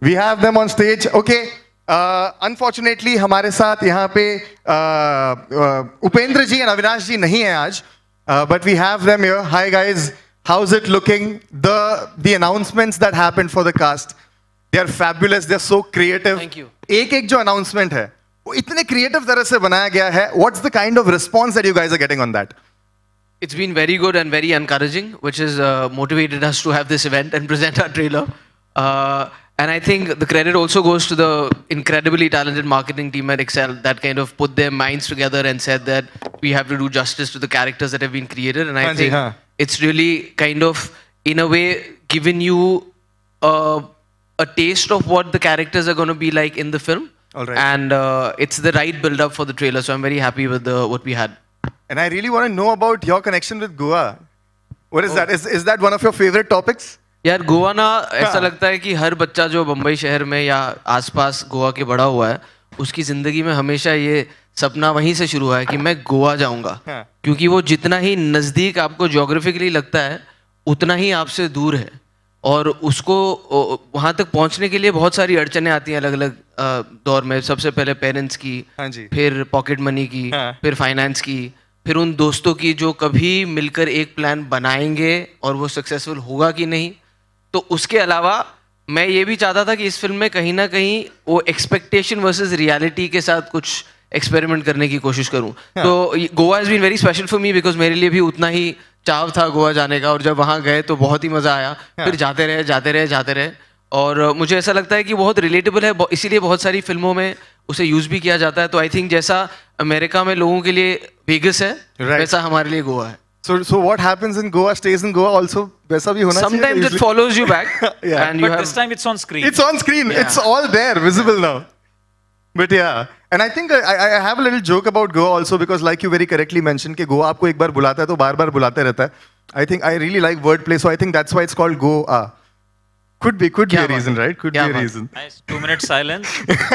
We have them on stage. Okay. Uh, unfortunately, हमारे साथ यहाँ पे uh, uh, Upendra ji and Avinash ji नहीं है आज But we have them here. Hi guys. how's it looking? The the announcements that happened for the cast, they're fabulous. They're so creative. Thank you. एक एक जो announcement है, वो इतने creative तरह से बनाया गया है. What's the kind of response that you guys are getting on that? It's been very good and very encouraging, which has uh, motivated us to have this event and present our trailer. Uh, and I think the credit also goes to the incredibly talented marketing team at Excel that kind of put their minds together and said that we have to do justice to the characters that have been created. And I Anji, think huh. it's really kind of, in a way, given you a, a taste of what the characters are going to be like in the film. All right. And uh, it's the right build-up for the trailer, so I'm very happy with the, what we had. And I really want to know about your connection with Goa. What is oh. that? Is, is that one of your favorite topics? यार गोवा ना ऐसा हाँ। लगता है कि हर बच्चा जो बम्बई शहर में या आसपास गोवा के बड़ा हुआ है उसकी ज़िंदगी में हमेशा ये सपना वहीं से शुरू हुआ है कि मैं गोवा जाऊंगा हाँ। क्योंकि वो जितना ही नज़दीक आपको जोग्राफिकली लगता है उतना ही आपसे दूर है और उसको वहाँ तक पहुँचने के लिए बहुत सारी अड़चने आती हैं अलग अलग दौर में सबसे पहले पेरेंट्स की हाँ जी। फिर पॉकेट मनी की हाँ। फिर फाइनेंस की फिर उन दोस्तों की जो कभी मिलकर एक प्लान बनाएंगे और वो सक्सेसफुल होगा कि नहीं तो उसके अलावा मैं ये भी चाहता था कि इस फिल्म में कहीं ना कहीं वो एक्सपेक्टेशन वर्सेस रियलिटी के साथ कुछ एक्सपेरिमेंट करने की कोशिश करूं हाँ. तो Goa is been very special for me because मेरे लिए भी उतना ही चाव था गोवा जाने का और जब वहाँ गए तो बहुत ही मज़ा आया हाँ. फिर जाते रहे जाते रहे जाते रहे और मुझे ऐसा लगता है कि बहुत रिलेटेबल है इसीलिए बहुत सारी फिल्मों में उसे यूज़ भी किया जाता है तो आई थिंक जैसा अमेरिका में लोगों के लिए वेगस है right. वैसा हमारे लिए गोवा है So, so what happens in Goa stays in Goa also. होना Sometimes it follows you back. yeah. And you but have, this time it's on screen. It's on screen. Yeah. It's all there, visible now. But yeah, and I think I, I have a little joke about Goa also because like you very correctly mentioned कि Goa आपको एक बार बुलाता है तो बार बार बुलाते रहता है. I think I really like wordplay, so I think that's why it's called Goa. Could be, could be a reason, right? Could be a reason. Nice. Two minutes silence,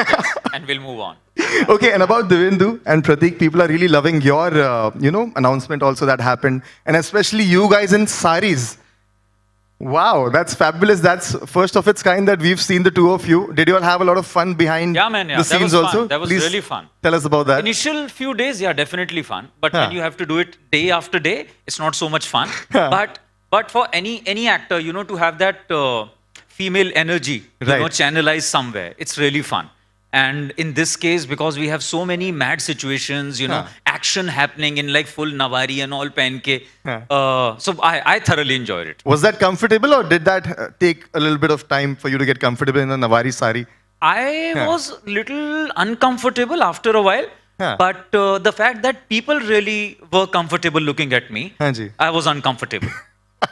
and we'll move on. okay, and about Divendu and Pratik, people are really loving your, uh, you know, announcement also that happened, and especially you guys in saris. Wow, that's fabulous. That's first of its kind that we've seen the two of you. Did you all have a lot of fun behind yeah, man, yeah. the that scenes also? That was Please really fun. Tell us about that. Initial few days, yeah, definitely fun. But huh. when you have to do it day after day, it's not so much fun. but but for any any actor, you know, to have that uh, female energy, right. you know, channelized somewhere, it's really fun. And in this case, because we have so many mad situations, you know, huh. action happening in like full Nawari and all panke. Huh. Uh, so I, I thoroughly enjoyed it. Was that comfortable or did that uh, take a little bit of time for you to get comfortable in the Nawari sari? I huh. was little uncomfortable after a while. Huh. But uh, the fact that people really were comfortable looking at me, I was uncomfortable.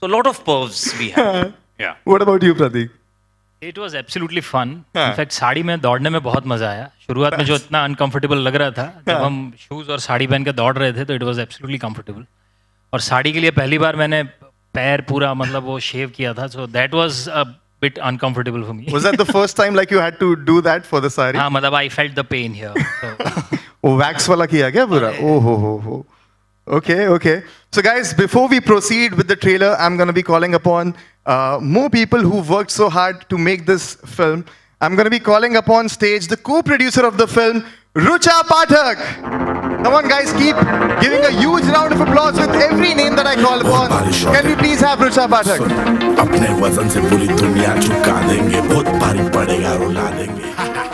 so a lot of pervs we had. yeah. What about you, Pradeep? It was absolutely fun in fact sari में दौड़ने में बहुत मजा आया शुरुआत में जो इतना अनकंफर्टेबल लग रहा था जब हाँ। हम शूज और साड़ी पहन के दौड़ रहे थे तो इट वॉज एब्सोल्युटली कंफर्टेबल और साड़ी के लिए पहली बार मैंने पैर पूरा मतलब वो शेव किया था so that was a bit uncomfortable for me was the first time like you had to do that for for the sari ha matlab i felt the pain here so wax wala kiya kya pura oh ho ho Okay, okay. So guys, before we proceed with the trailer, I'm going to be calling upon uh, more people who worked so hard to make this film. I'm going to be calling upon stage the co-producer of the film, Rucha Pathak. Come on guys, keep giving a huge round of applause with every name that I call upon. Can we please have Rucha Pathak?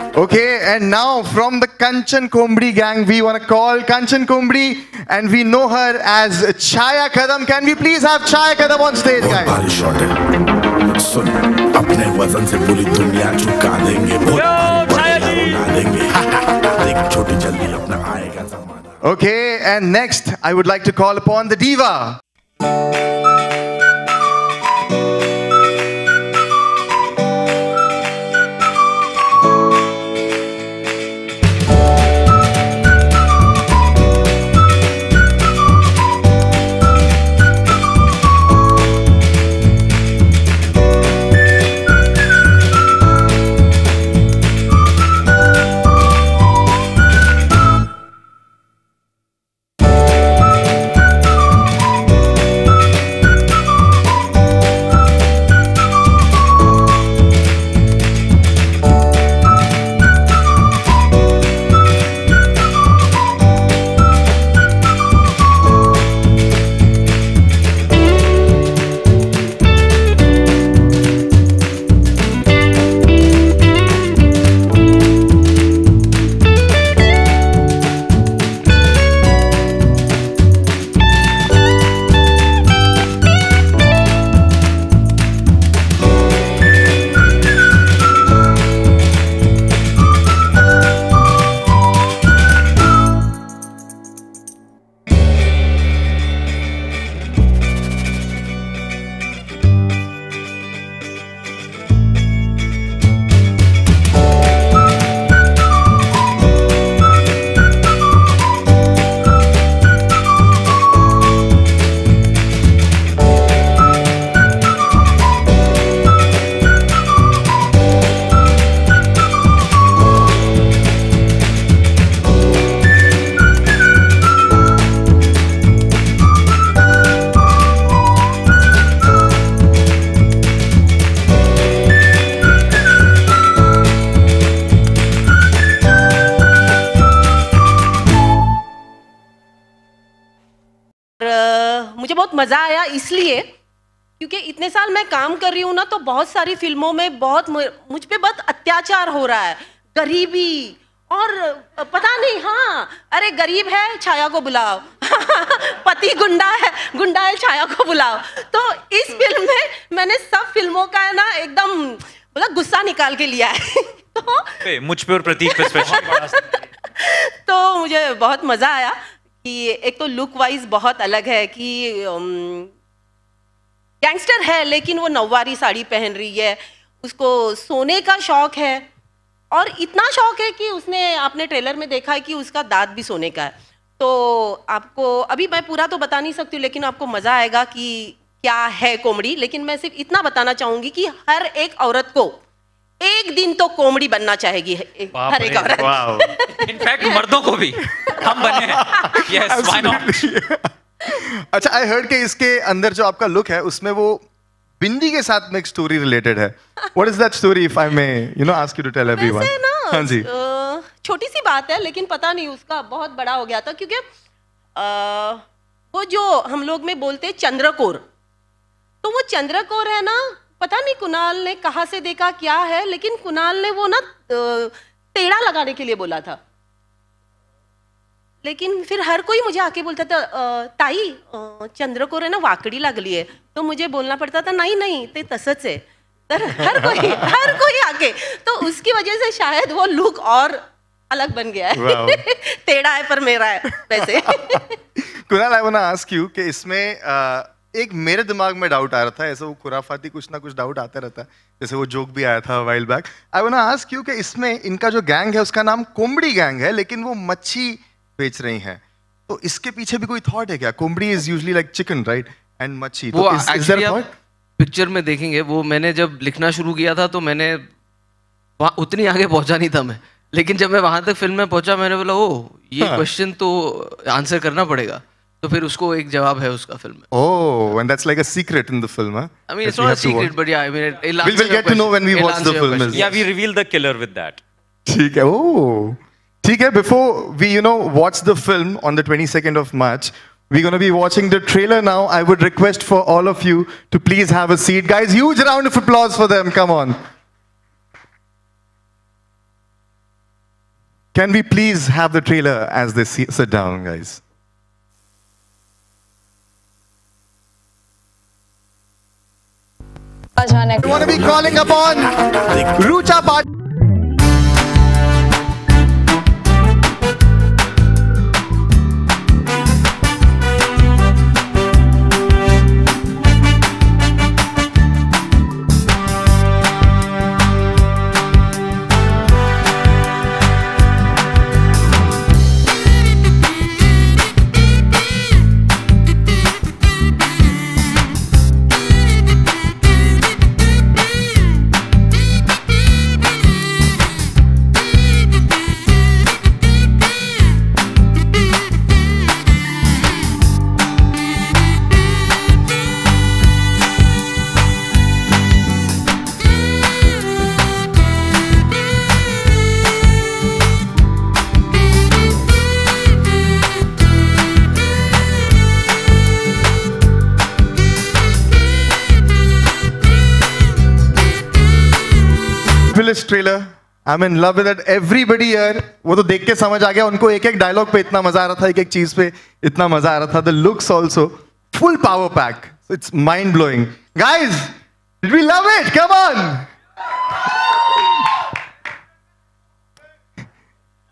Okay, and now from the Kanchan Kombri gang, we want to call Kanchan Kombri and we know her as Chaya Kadam. Can we please have Chaya Kadam on stage, guys? Okay, and next I would like to call upon the diva. बहुत मज़ा आया इसलिए क्योंकि इतने साल मैं काम कर रही हूँ ना तो बहुत सारी फिल्मों में बहुत मुझ पर बहुत अत्याचार हो रहा है गरीबी और पता नहीं हाँ अरे गरीब है छाया को बुलाओ पति गुंडा है गुंडा है छाया को बुलाओ तो इस फिल्म में मैंने सब फिल्मों का है ना एकदम मतलब गुस्सा निकाल के लिया है तो मुझ पे और प्रतीक पे तो मुझे बहुत मजा आया कि एक तो लुक वाइज बहुत अलग है कि गैंगस्टर um, है लेकिन वो नववारी साड़ी पहन रही है उसको सोने का शौक है और इतना शौक है कि उसने आपने ट्रेलर में देखा है कि उसका दांत भी सोने का है तो आपको अभी मैं पूरा तो बता नहीं सकती लेकिन आपको मज़ा आएगा कि क्या है कोमड़ी लेकिन मैं सिर्फ इतना बताना चाहूँगी कि हर एक औरत को एक दिन तो कोमड़ी बनना चाहेगी हर एक औरत इनफैक्ट मर्दों को भी हम बने यस व्हाई नॉट अच्छा आई हर्ड के इसके अंदर जो आपका लुक है उसमें वो बिंदी के साथ में एक स्टोरी रिलेटेड है what is that story if I may you know ask you to tell everyone हां जी छोटी सी बात है लेकिन पता नहीं उसका बहुत बड़ा हो गया था क्योंकि वो जो हम लोग में बोलते हैं चंद्रकोर तो वो चंद्रकोर है ना पता नहीं कुणाल ने कहा से देखा क्या है लेकिन कुणाल ने वो ना टेढ़ा लगाने के लिए बोला था लेकिन फिर हर कोई मुझे आके बोलता था ताई चंद्र को ना वाकडी लगली है तो मुझे बोलना पड़ता था नहीं नहीं ते तसच है तर हर कोई हर कोई आके तो उसकी वजह से शायद वो लुक और अलग बन गया है टेढ़ा है पर मेरा है वैसे Kunal I want to ask you कि इसमें uh... एक मेरे दिमाग में डाउट आ रहा था ऐसा वो खुराफाती कुछ ना कुछ डाउट आते रहता है जैसे वो जोक भी आया था वाइल्ड बैक आई वन आज क्योंकि इसमें इनका जो गैंग है उसका नाम कोमड़ी गैंग है लेकिन वो मच्छी बेच रही है तो इसके पीछे भी कोई थॉट है क्या komdi is usually like chicken right and machhi तो पिक्चर में देखेंगे वो मैंने जब लिखना शुरू किया था तो मैंने वहाँ उतनी आगे पहुंचा नहीं था मैं लेकिन जब मैं वहां तक फिल्म में पहुंचा मैंने बोला ओ ये क्वेश्चन हाँ. तो आंसर करना पड़ेगा तो फिर उसको एक जवाब है उसका फिल्म में oh and that's like a secret in the film I mean it's not a secret but yeah I mean it will get to know when we watch the film yeah we reveal the killer with that ठीक है oh oh, ठीक है before we you know watch the film on the 22nd of March We're going to be watching the trailer now. I would request for all of you to please have a seat. Guys, huge round of applause for them. Come on. Can we please have the trailer as they sit down, guys? We want to be calling upon Rucha Patil. Fabulous trailer I mean love with everybody year वो तो देख के समझ आ गया उनको एक एक dialogue पे इतना मजा आ रहा था एक एक चीज पे इतना मजा आ रहा था the looks also full power pack it's mind blowing guys we love it come on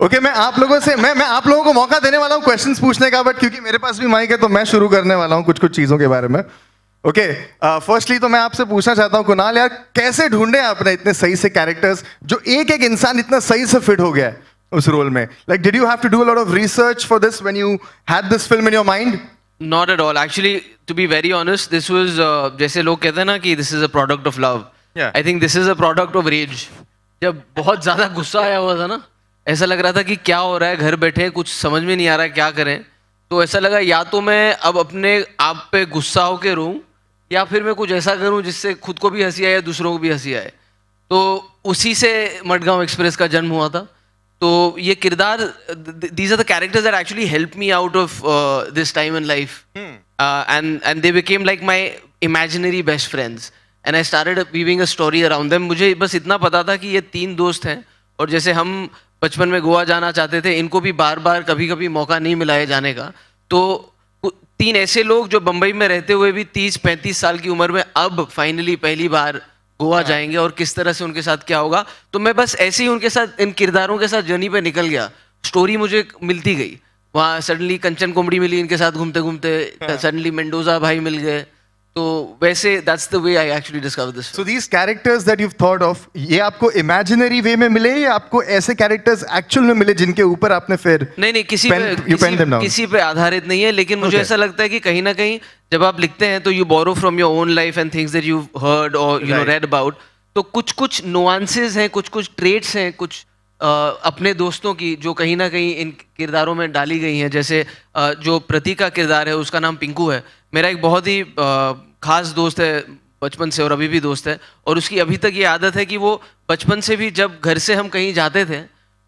okay मैं आप लोगों से मैं मैं आप लोगों को मौका देने वाला हूँ क्वेश्चंस पूछने का बट क्योंकि मेरे पास भी माइक है तो मैं शुरू करने वाला हूँ कुछ कुछ चीजों के बारे में ओके फर्स्टली uh, तो मैं आपसे पूछना चाहता हूं कुणाल यार कैसे ढूंढे आपने इतने सही से कैरेक्टर्स जो एक एक इंसान इतना सही से फिट हो गया है उस रोल में like did you have to do a lot of research for this when you had this film in your mind not at all actually to be very honest this was जैसे लोग कहते हैं ना कि this is a product of love I think this is a product of rage जब बहुत ज्यादा गुस्सा आया हुआ था ना ऐसा लग रहा था कि क्या हो रहा है घर बैठे कुछ समझ में नहीं आ रहा है क्या करें तो ऐसा लगा या तो मैं अब अपने आप पे गुस्सा होकर रहूं या फिर मैं कुछ ऐसा करूं जिससे खुद को भी हंसी आए या दूसरों को भी हंसी आए तो उसी से मडगांव एक्सप्रेस का जन्म हुआ था तो ये किरदार these are the characters that actually help me out of this time in life and and they became like my imaginary best friends and I started weaving a story around them मुझे बस इतना पता था कि ये तीन दोस्त हैं और जैसे हम बचपन में गोवा जाना चाहते थे इनको भी बार बार कभी कभी मौका नहीं मिला है जाने का तो तीन ऐसे लोग जो बंबई में रहते हुए भी तीस पैंतीस साल की उम्र में अब फाइनली पहली बार गोवा हाँ। जाएंगे और किस तरह से उनके साथ क्या होगा तो मैं बस ऐसे ही उनके साथ इन किरदारों के साथ जर्नी पे निकल गया स्टोरी मुझे मिलती गई वहाँ सडनली कंचन कोमड़ी मिली इनके साथ घूमते घूमते सडनली मेंडोजा भाई मिल गए तो वैसे that's the way I actually discover this so these characters that you thought of ये आपको इमेजिनरी वे में मिले या आपको ऐसे कैरेक्टर्स एक्चुअल में मिले जिनके ऊपर आपने फिर नहीं नहीं किसी pen, पे, किसी, किसी पे आधारित नहीं है लेकिन मुझे okay. ऐसा लगता है कि कहीं ना कहीं जब आप लिखते हैं तो you borrow from your own life and things that you heard और यू नो रेड अबाउट तो कुछ कुछ नुआंसेस हैं कुछ कुछ ट्रेट्स हैं कुछ अपने दोस्तों की जो कहीं ना कहीं इन किरदारों में डाली गई हैं जैसे जो प्रतीक का किरदार है उसका नाम पिंकू है मेरा एक बहुत ही खास दोस्त है बचपन से और अभी भी दोस्त है और उसकी अभी तक ये आदत है कि वो बचपन से भी जब घर से हम कहीं जाते थे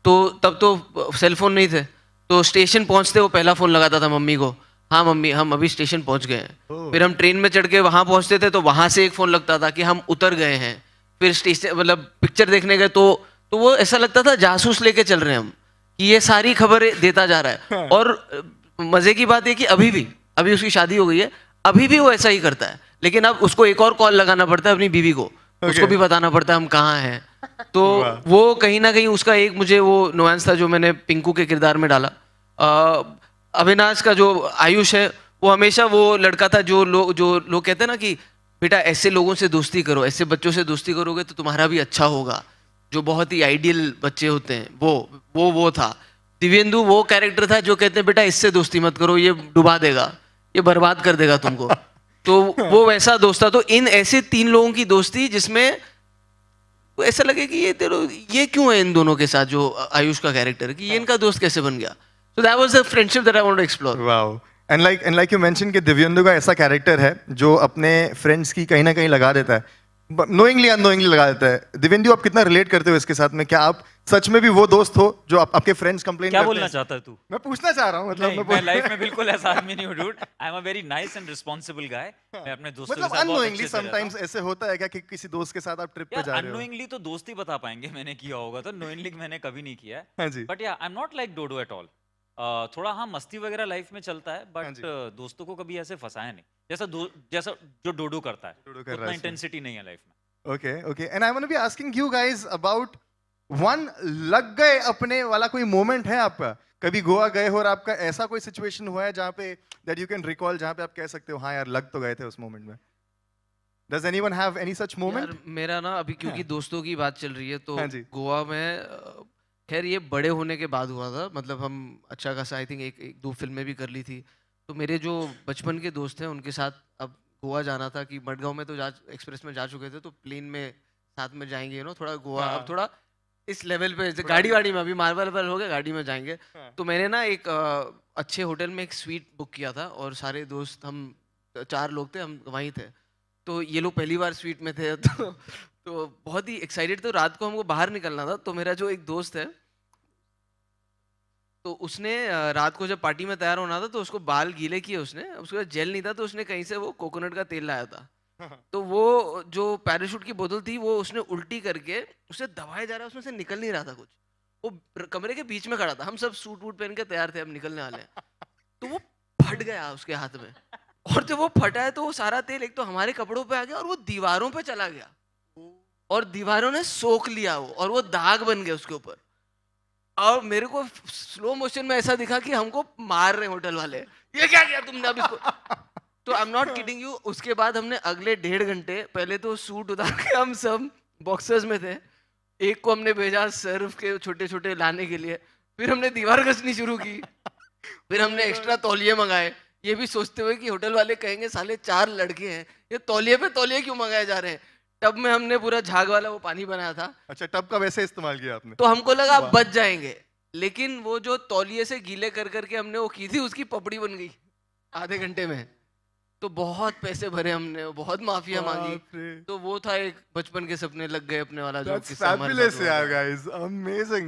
तो तब तो सेलफोन नहीं थे तो स्टेशन पहुंचते वो पहला फ़ोन लगाता था मम्मी को हाँ मम्मी हम अभी स्टेशन पहुंच गए हैं फिर हम ट्रेन में चढ़ के वहाँ पहुँचते थे तो वहाँ से एक फ़ोन लगता था कि हम उतर गए हैं फिर स्टेशन मतलब पिक्चर देखने गए तो तो वो ऐसा लगता था जासूस लेके चल रहे हैं हम कि ये सारी खबर देता जा रहा है हाँ। और मजे की बात है कि अभी भी अभी उसकी शादी हो गई है अभी भी वो ऐसा ही करता है लेकिन अब उसको एक और कॉल लगाना पड़ता है अपनी बीवी को okay. उसको भी बताना पड़ता है हम कहाँ हैं तो वो कहीं ना कहीं उसका एक मुझे वो नोएंस था जो मैंने पिंकू के किरदार में डाला अविनाश का जो आयुष है वो हमेशा वो लड़का था जो लोग जो लोग कहते हैं ना कि बेटा ऐसे लोगों से दोस्ती करो ऐसे बच्चों से दोस्ती करोगे तो तुम्हारा भी अच्छा होगा जो बहुत ही आइडियल बच्चे होते हैं वो वो वो था दिव्यंदु वो कैरेक्टर था जो कहते हैं बेटा इससे दोस्ती मत करो ये डुबा देगा ये बर्बाद कर देगा तुमको तो वो वैसा दोस्त था तो इन ऐसे तीन लोगों की दोस्ती जिसमें ऐसा लगे कि ये तेरे ये क्यों है इन दोनों के साथ जो आयुष का कैरेक्टर कि ये इनका दोस्त कैसे बन गया so that was the friendship that I want to explore wow and like and like you mention कि दिव्यंदु का ऐसा कैरेक्टर है जो अपने फ्रेंड्स की कहीं ना कहीं लगा देता है नोइंगली अनोइंगली लगा देता है दिवेंदु आप कितना रिलेट करते हो इसके साथ में क्या आप सच में भी वो दोस्त हो जो आप, आपके फ्रेंड्स कंप्लेन क्या बोलना चाहता है तू मैं पूछना चाह रहा हूँ मतलब मैं, मैं लाइफ में बिल्कुल ऐसा आदमी नहीं हूँ I am a very nice and responsible guy मैं अपने दोस्तों मतलब के अनोइंगली समटाइम्स ऐसे होता है क्या कि किसी दोस्त के साथ आप ट्रिप पे जा रहे हो अनोइंगली तो दोस्ती बता पाएंगे मैंने किया होगा तो नोइंगली मैंने कभी नहीं किया है but yeah I am not like dodo at all थोड़ा हाँ मस्ती वगैरह लाइफ में चलता है बट हाँ दोस्तों को कभी ऐसे फंसाया नहीं जैसा जैसा जो डोडो करता है उतना इंटेंसिटी नहीं है लाइफ में okay okay and I want be asking you guys about one लग गए अपने वाला कोई मोमेंट है आपका कभी गोवा गए हो और आपका ऐसा कोई सिचुएशन हुआ है जहाँ पे दैट यू कैन रिकॉल जहाँ पे आप कह सकते हो हाँ यार लग तो गए थे उस मोमेंट में Does anyone have any such moment? यार, मेरा ना अभी क्योंकि दोस्तों की बात चल रही है तो हाँ गोवा में खैर ये बड़े होने के बाद हुआ था मतलब हम अच्छा खासा आई थिंक एक एक दो फिल्में भी कर ली थी तो मेरे जो बचपन के दोस्त हैं उनके साथ अब गोवा जाना था कि मडगांव में तो जा एक्सप्रेस में जा चुके थे तो प्लेन में साथ में जाएंगे यू नो थोड़ा गोवा अब हाँ। थोड़ा इस लेवल पे गाड़ी वाड़ी में अभी मार्बल वार्बल हो गया गाड़ी में जाएंगे हाँ। तो मैंने ना एक अच्छे होटल में एक स्वीट बुक किया था और सारे दोस्त हम चार लोग थे हम वहीं थे तो ये लोग पहली बार स्वीट में थे तो तो बहुत ही एक्साइटेड तो रात को हमको बाहर निकलना था तो मेरा जो एक दोस्त है तो उसने रात को जब पार्टी में तैयार होना था तो उसको बाल गीले किए उसने उसके पास जेल नहीं था तो उसने कहीं से वो कोकोनट का तेल लाया था तो वो जो पैराशूट की बोतल थी वो उसने उल्टी करके उसे दबाया जा रहा उसमें से निकल नहीं रहा था कुछ वो कमरे के बीच में खड़ा था हम सब सूट वूट पहन के तैयार थे अब निकलने वाले तो वो फट गया उसके हाथ में और जब वो फटा है तो वो सारा तेल एक तो हमारे कपड़ों पे आ गया और वो दीवारों पे चला गया और दीवारों ने सोख लिया वो और वो दाग बन गए उसके ऊपर और मेरे को स्लो मोशन में ऐसा दिखा कि हमको मार रहे होटल वाले ये क्या किया तुमने अब इसको तो I am not kidding you उसके बाद हमने अगले डेढ़ घंटे पहले तो सूट उतार के हम सब बॉक्सर्स में थे एक को हमने भेजा सर्फ के छोटे छोटे लाने के लिए फिर हमने दीवार घसनी शुरू की फिर हमने एक्स्ट्रा तौलिए मंगाए ये भी सोचते हुए कि होटल वाले कहेंगे साले चार लड़के हैं ये तौलिए पे तौलिए क्यों मंगाए जा रहे हैं टब में हमने पूरा झाग वाला वो पानी बनाया था अच्छा टब का वैसे इस्तेमाल किया आपने तो हमको लगा आप बच जाएंगे लेकिन वो जो तौलिए से गीले कर करके हमने वो की थी उसकी पपड़ी बन गई आधे घंटे में तो बहुत पैसे भरे हमने बहुत माफिया मांगी तो वो था एक बचपन के सपने लग गए अपने वाला जो किस्सा amazing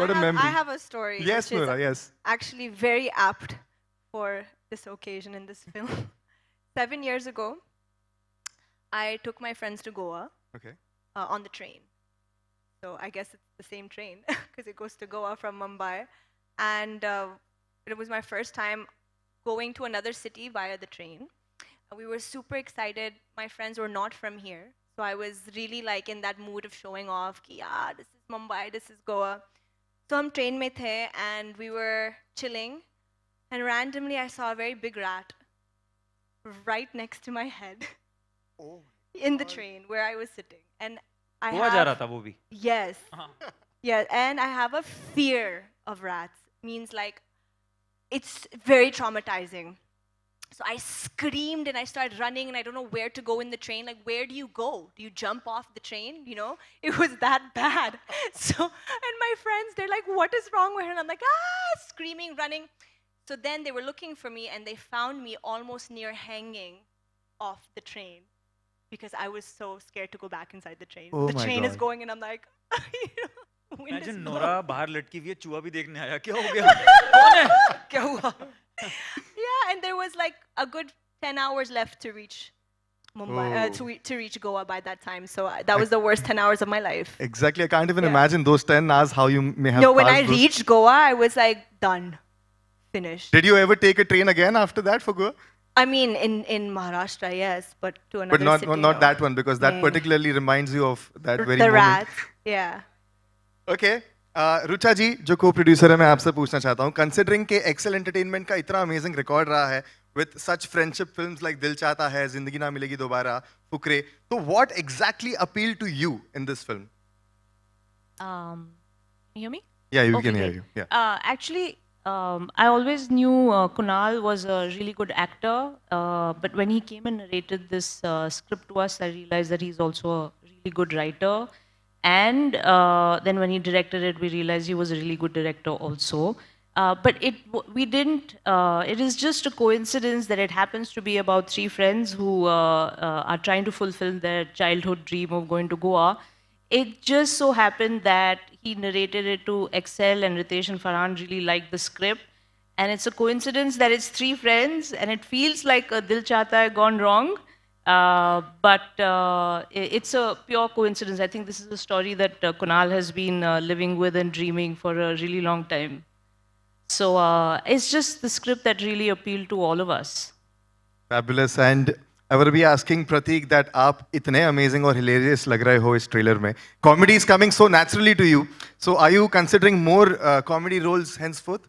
What I a have, memory. I have a story. Yes, Nora, yes. I took my friends to Goa. Okay. Uh, on the train. So I guess it's the same train because it goes to Goa from Mumbai, and uh, it was my first time going to another city via the train. Uh, we were super excited. My friends were not from here, so I was really like in that mood of showing off. yeah, this is Mumbai. This is Goa. So I'm train mein the, and we were chilling, and randomly I saw a very big rat right next to my head. in the train where I was sitting, and I have yes, uh-huh. yeah, and I have a fear of rats. Means like, it's very traumatizing. So I screamed and I started running and I don't know where to go in the train. Like, where do you go? Do you jump off the train? You know, it was that bad. So, and my friends, they're like, what is wrong with her? And I'm like, ah, screaming, running. So then they were looking for me and they found me almost near hanging off the train because I was so scared to go back inside the train. Oh the train God. is going and I'm like, you know, Imagine Nora बाहर लटकी हुई है चूहा भी देखने Kya क्या हो गया कौन Yeah and there was like a good 10 hours left to reach Mumbai uh, oh. uh, to, to reach Goa by that time so uh, that was I, the worst 10 hours of my life Exactly I can't even yeah. imagine those 10 hours how you may have No when I reached Goa I was like done finished Did you ever take a train again after that for Goa I mean, in, in Maharashtra, yes, but to another But not, city, not no. that one, because that yeah. particularly reminds you of that very The rat, yeah. Okay. Rucha जी जो को producer है मैं आपसे पूछना चाहता हूँ considering के Excel entertainment का इतना अमेजिंग रिकॉर्ड रहा है with such friendship films like Dil Chahta Hai Zindagi Na Milegi Dobara Fukrey तो what exactly appeal to you in this film um you hear me yeah you okay, can hear great. you yeah uh, actually um, I always knew uh, Kunal was a really good actor, uh, but when he came and narrated this uh, script to us, I realized that he's also a really good writer. And uh, then when he directed it, we realized he was a really good director also. Uh, but it, we didn't, uh, it is just a coincidence that it happens to be about three friends who are trying to fulfill their childhood dream of going to Goa. It just so happened that he narrated it to Excel, and Ritesh and Farhan really liked the script. And it's a coincidence that it's three friends, and it feels like a Dil Chata Hai gone wrong. Uh, but uh, it's a pure coincidence. I think this is a story that uh, Kunal has been uh, living with and dreaming for a really long time. So uh, it's just the script that really appealed to all of us. Fabulous. And I will be asking Prateek that आप इतने amazing और hilarious लग रहे हो इस trailer में comedy is coming so naturally to you so I you considering more comedy roles henceforth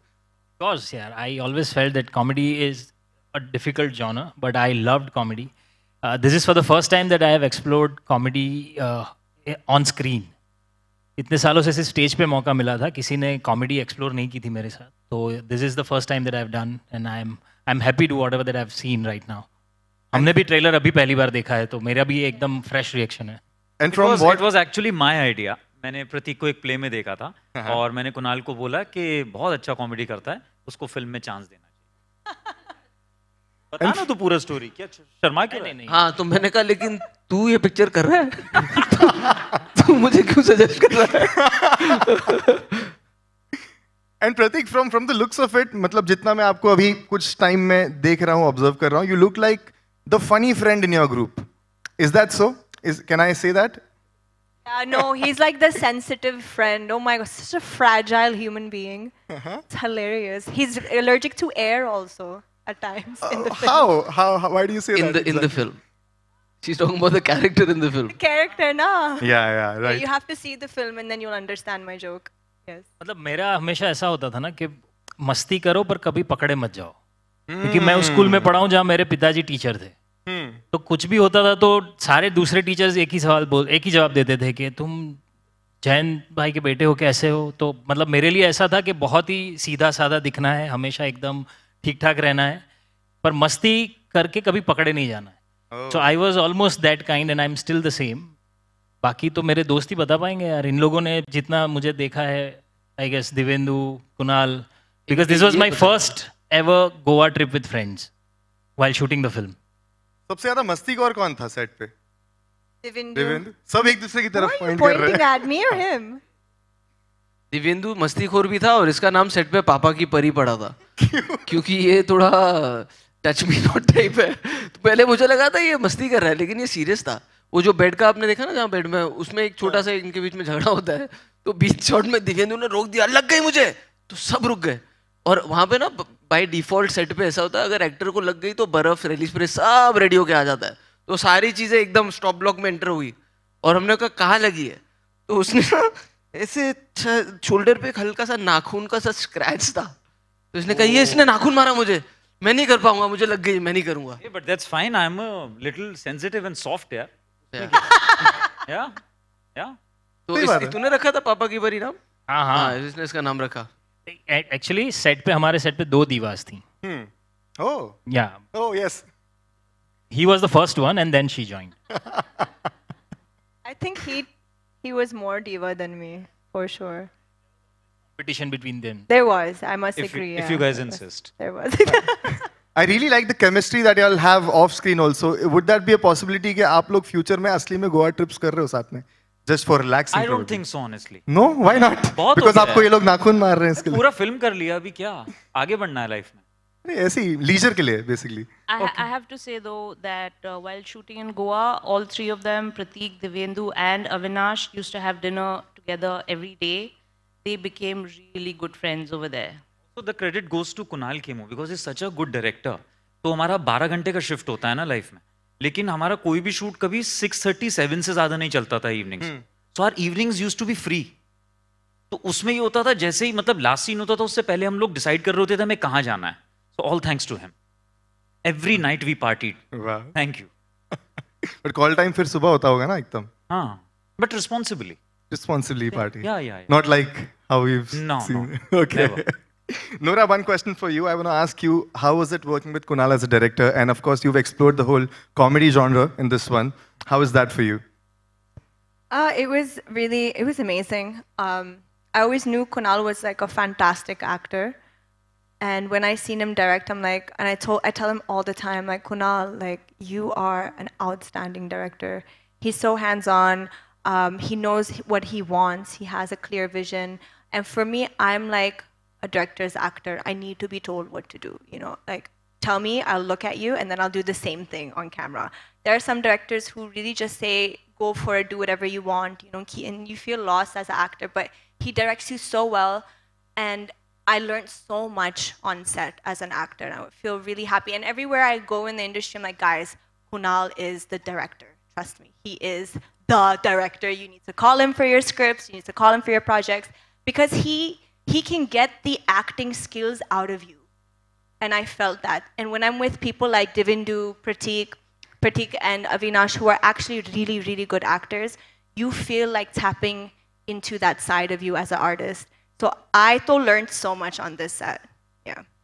course, yeah. I always felt that comedy is a difficult genre, but I loved comedy. Uh, this is for the first time that I have explored comedy uh, on screen. इतने सालों से सिर्फ stage पे मौका मिला था किसी ने कॉमेडी एक्सप्लोर नहीं की थी मेरे साथ तो this is the first time that I have done and I am I am happy to whatever that I have seen right now हमने भी ट्रेलर अभी पहली बार देखा है तो मेरा भी एकदम फ्रेश रिएक्शन है and from what was actually my idea मैंने प्रतीक को एक प्ले में देखा था uh हाँ, -huh. हाँ। और मैंने कुणाल को बोला कि बहुत अच्छा कॉमेडी करता है उसको फिल्म में चांस देना बता ना तू पूरा स्टोरी क्या शर्मा क्यों नहीं, हां तो मैंने कहा लेकिन तू ये पिक्चर कर रहा है तू मुझे क्यों सजेस्ट कर रहा है and Prateek from from the looks of it मतलब जितना मैं आपको अभी कुछ टाइम में देख रहा हूँ ऑब्जर्व कर रहा हूँ you look like the funny friend in your group. Is that so? Is, can I say that? Uh, no, he's like the sensitive friend. Oh my god, such a fragile human being. Uh-huh. It's hilarious. He's allergic to air also at times uh, in the uh, film. How? how? how? Why do you say in that? The, exactly? In the film. She's talking about the character in the film. The character, na? Yeah, yeah, right. You have to see the film and then you'll understand my joke. Yes. मतलब मेरा हमेशा ऐसा होता था ना कि मस्ती करो पर कभी पकड़े मत जाओ क्योंकि मैं उस स्कूल में पढ़ाऊँ जहां जहाँ मेरे पिताजी टीचर थे हम्म। तो कुछ भी होता था तो सारे दूसरे टीचर्स एक ही सवाल बोल एक ही जवाब देते थे कि तुम जैन भाई के बेटे हो कैसे हो तो मतलब मेरे लिए ऐसा था कि बहुत ही सीधा साधा दिखना है हमेशा एकदम ठीक ठाक रहना है पर मस्ती करके कभी पकड़े नहीं जाना है so I was almost that kind and I am still the same बाकी तो मेरे दोस्त ही बता पाएंगे यार इन लोगों ने जितना मुझे देखा है I guess Divyendu Kunal because this was my first ever Goa trip with friends while shooting the film? सबसे ज्यादा मस्ती कौर कौन था सेट पे? दिवेंदु. दिवेंदु. सब एक दूसरे की तरफ पॉइंट कर रहे हैं. Pointing at me or him? Divyendu मस्तीखोर भी था और इसका नाम सेट पे पापा की परी पड़ा था. क्यों? क्योंकि ये थोड़ा टच मी नॉट टाइप है. तो पहले मुझे लगा था ये मस्ती कर रहा है लेकिन ये सीरियस था. वो जो बेड का आपने देखा ना जहाँ बेड में उसमें एक छोटा सा इनके बीच में झगड़ा होता है तो बीच शॉट में दिवेंदु ने रोक दिया लग गई मुझे तो सब रुक गए और वहां पे ना भाई डिफॉल्ट सेट पे ऐसा होता है अगर एक्टर को लग गई तो बर्फ रेली स्प्रे सब रेडी होके आ जाता है तो सारी चीज़ें एकदम स्टॉप ब्लॉक में एंटर हुई और हमने कहा कहाँ लगी है तो उसने ना ऐसे शोल्डर पे हल्का सा नाखून का सा स्क्रैच था तो इसने कहा ये इसने नाखून मारा मुझे मैं नहीं कर पाऊंगा मुझे लग गई मैं नहीं करूंगा but that's fine I am little sensitive and soft यार या या तो इस, रखा था पापा की नाम हाँ हाँ इसने हाँ, इसका नाम रखा एक्चुअली सेट पे हमारे सेट पे दो दीवास थी oh yeah oh yes he was the first one and then she joined I think he he was more diva than me for sure competition between them there was i must if agree you, yeah. if you guys insist there was I really like the chemistry that you all have off screen also. Would that be a possibility कि आप लोग future में असली में Goa trips कर रहे हो साथ में? Just for relaxing I don't think so honestly no why not because आपको ये लोग नाखून मार रहे हैं इसके लिए पूरा फिल्म कर लिया अभी क्या आगे बढ़ना है लाइफ में ऐसे ही लीजर के लिए basically I have to say though that while shooting in Goa all three of them Prateek Divyendu and Avinash used to have dinner together every day they became really good friends over there so the credit goes to Kunal Khemu because he is such a good director तो हमारा 12 घंटे का shift होता है ना life में लेकिन हमारा कोई भी शूट कभी सिक्स थर्टी सेवन से ज्यादा नहीं चलता था evening so our evening use to be free तो उसमें ये होता था जैसे ही मतलब लास्ट सीन होता था उससे पहले हम लोग डिसाइड कर रहे होते थे हमें कहाँ जाना है so all thanks to him every night we party thank you but call time फिर सुबह होता होगा ना एकदम हाँ but responsibly responsibly party not like how you know okay Nora, one question for you. I want to ask you, how was it working with Kunal as a director? And of course, you've explored the whole comedy genre in this one. How is that for you? Uh, it was really, it was amazing. Um, I always knew Kunal was like a fantastic actor. And when I seen him direct, I'm like, and I told, I tell him all the time, like Kunal, like you are an outstanding director. He's so hands-on. Um, he knows what he wants. He has a clear vision. And for me, I'm like, a director's actor, I need to be told what to do. You know, like tell me, I'll look at you, and then I'll do the same thing on camera. There are some directors who really just say, go for it, do whatever you want, you know, and you feel lost as an actor, but he directs you so well, and I learned so much on set as an actor, and I feel really happy. And everywhere I go in the industry, I'm like, guys, Kunal is the director. Trust me, he is the director. You need to call him for your scripts, you need to call him for your projects, because he he can get the acting skills out of you. And I felt that. And when I'm with people like Divindu, Pratik, Pratik and Avinash, who are actually really, really good actors, you feel like tapping into that side of you as an artist. So I learned so much on this set. Yeah.